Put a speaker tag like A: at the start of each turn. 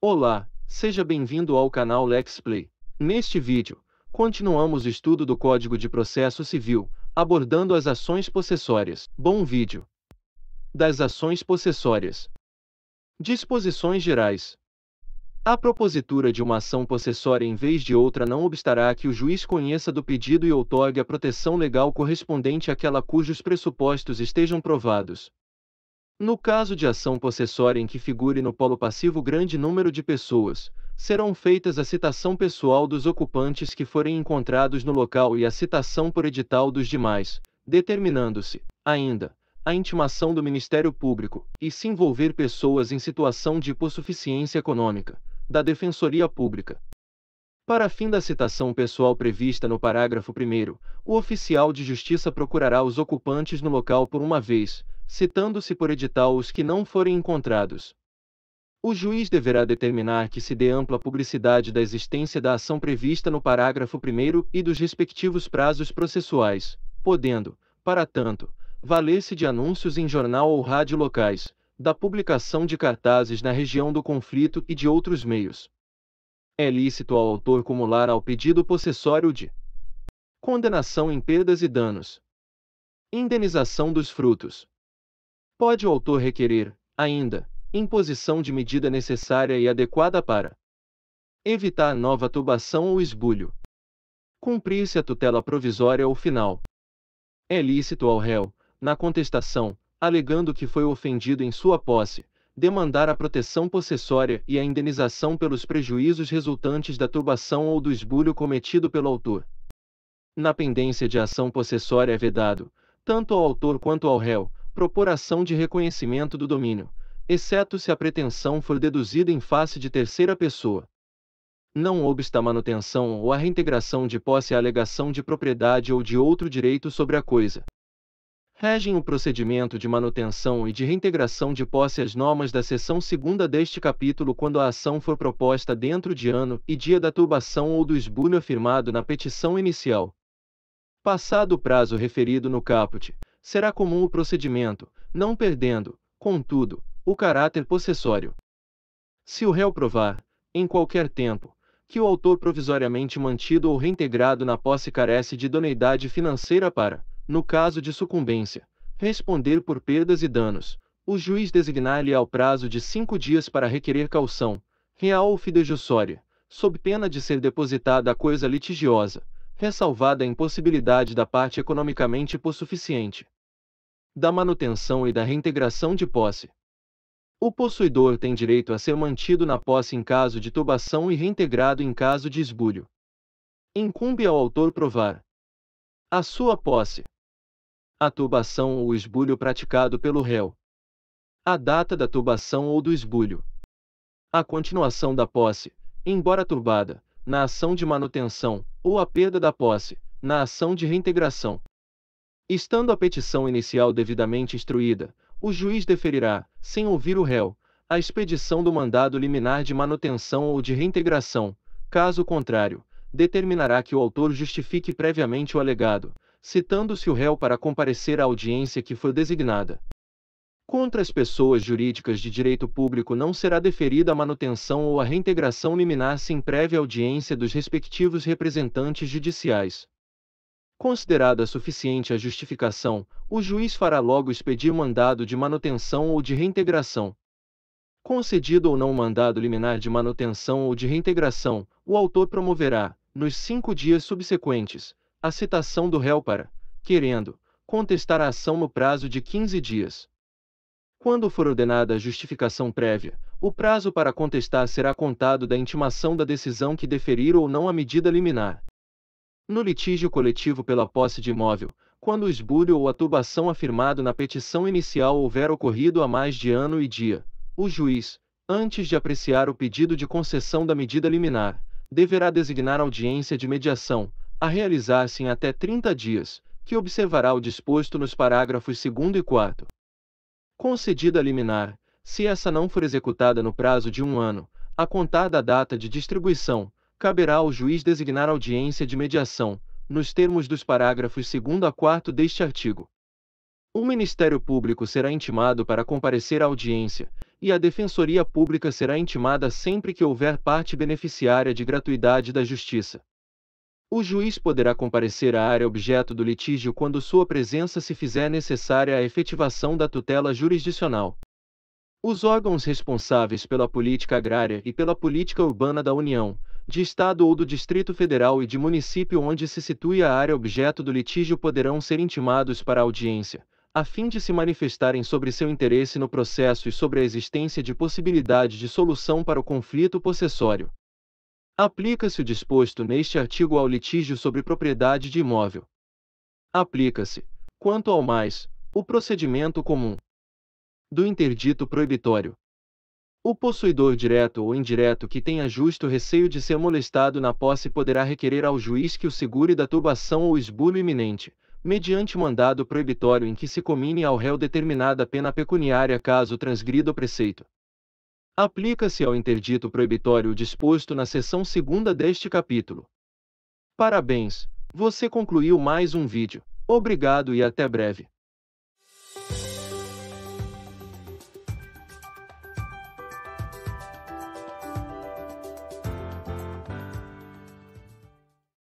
A: Olá, seja bem-vindo ao canal Lexplay. Neste vídeo, continuamos o estudo do Código de Processo Civil, abordando as ações possessórias. Bom vídeo! Das ações possessórias. Disposições gerais. A propositura de uma ação possessória em vez de outra não obstará que o juiz conheça do pedido e outorgue a proteção legal correspondente àquela cujos pressupostos estejam provados. No caso de ação possessória em que figure no polo passivo grande número de pessoas, serão feitas a citação pessoal dos ocupantes que forem encontrados no local e a citação por edital dos demais, determinando-se, ainda, a intimação do Ministério Público, e se envolver pessoas em situação de hipossuficiência econômica, da Defensoria Pública, para fim da citação pessoal prevista no parágrafo 1, o oficial de justiça procurará os ocupantes no local por uma vez, citando-se por edital os que não forem encontrados. O juiz deverá determinar que se dê ampla publicidade da existência da ação prevista no parágrafo 1 e dos respectivos prazos processuais, podendo, para tanto, valer-se de anúncios em jornal ou rádio locais, da publicação de cartazes na região do conflito e de outros meios é lícito ao autor cumular ao pedido possessório de condenação em perdas e danos, indenização dos frutos. Pode o autor requerer, ainda, imposição de medida necessária e adequada para evitar nova tubação ou esbulho. Cumprir-se a tutela provisória ou final. É lícito ao réu, na contestação, alegando que foi ofendido em sua posse, demandar a proteção possessória e a indenização pelos prejuízos resultantes da turbação ou do esbulho cometido pelo autor. Na pendência de ação possessória é vedado, tanto ao autor quanto ao réu, propor ação de reconhecimento do domínio, exceto se a pretensão for deduzida em face de terceira pessoa. Não obsta a manutenção ou a reintegração de posse à alegação de propriedade ou de outro direito sobre a coisa regem o procedimento de manutenção e de reintegração de posse as normas da seção segunda deste capítulo quando a ação for proposta dentro de ano e dia da turbação ou do esbulho afirmado na petição inicial. Passado o prazo referido no caput, será comum o procedimento, não perdendo, contudo, o caráter possessório. Se o réu provar, em qualquer tempo, que o autor provisoriamente mantido ou reintegrado na posse carece de doneidade financeira para no caso de sucumbência, responder por perdas e danos, o juiz designar-lhe ao prazo de cinco dias para requerer caução, real ou fidejussória, sob pena de ser depositada a coisa litigiosa, ressalvada a impossibilidade da parte economicamente possuficiente da manutenção e da reintegração de posse. O possuidor tem direito a ser mantido na posse em caso de turbação e reintegrado em caso de esbulho. Incumbe ao autor provar a sua posse a turbação ou esbulho praticado pelo réu. A data da turbação ou do esbulho. A continuação da posse, embora turbada, na ação de manutenção, ou a perda da posse, na ação de reintegração. Estando a petição inicial devidamente instruída, o juiz deferirá, sem ouvir o réu, a expedição do mandado liminar de manutenção ou de reintegração, caso contrário, determinará que o autor justifique previamente o alegado, citando-se o réu para comparecer à audiência que foi designada. Contra as pessoas jurídicas de direito público não será deferida a manutenção ou a reintegração liminar sem prévia audiência dos respectivos representantes judiciais. Considerada suficiente a justificação, o juiz fará logo expedir mandado de manutenção ou de reintegração. Concedido ou não o mandado liminar de manutenção ou de reintegração, o autor promoverá, nos cinco dias subsequentes, a citação do réu para, querendo, contestar a ação no prazo de 15 dias. Quando for ordenada a justificação prévia, o prazo para contestar será contado da intimação da decisão que deferir ou não a medida liminar. No litígio coletivo pela posse de imóvel, quando o esbulho ou a turbação afirmado na petição inicial houver ocorrido há mais de ano e dia, o juiz, antes de apreciar o pedido de concessão da medida liminar, deverá designar audiência de mediação, a realizar-se em até 30 dias, que observará o disposto nos parágrafos 2 e 4. Concedida a liminar, se essa não for executada no prazo de um ano, a contar da data de distribuição, caberá ao juiz designar audiência de mediação, nos termos dos parágrafos 2 a 4 deste artigo. O Ministério Público será intimado para comparecer à audiência, e a Defensoria Pública será intimada sempre que houver parte beneficiária de gratuidade da Justiça. O juiz poderá comparecer à área objeto do litígio quando sua presença se fizer necessária à efetivação da tutela jurisdicional. Os órgãos responsáveis pela política agrária e pela política urbana da União, de Estado ou do Distrito Federal e de município onde se situa a área objeto do litígio poderão ser intimados para audiência, a fim de se manifestarem sobre seu interesse no processo e sobre a existência de possibilidade de solução para o conflito possessório. Aplica-se o disposto neste artigo ao litígio sobre propriedade de imóvel. Aplica-se, quanto ao mais, o procedimento comum do interdito proibitório. O possuidor direto ou indireto que tenha justo receio de ser molestado na posse poderá requerer ao juiz que o segure da turbação ou esbulho iminente, mediante mandado proibitório em que se comine ao réu determinada pena pecuniária caso transgrida o preceito aplica-se ao interdito proibitório disposto na seção segunda deste capítulo. Parabéns, você concluiu mais um vídeo. Obrigado e até breve.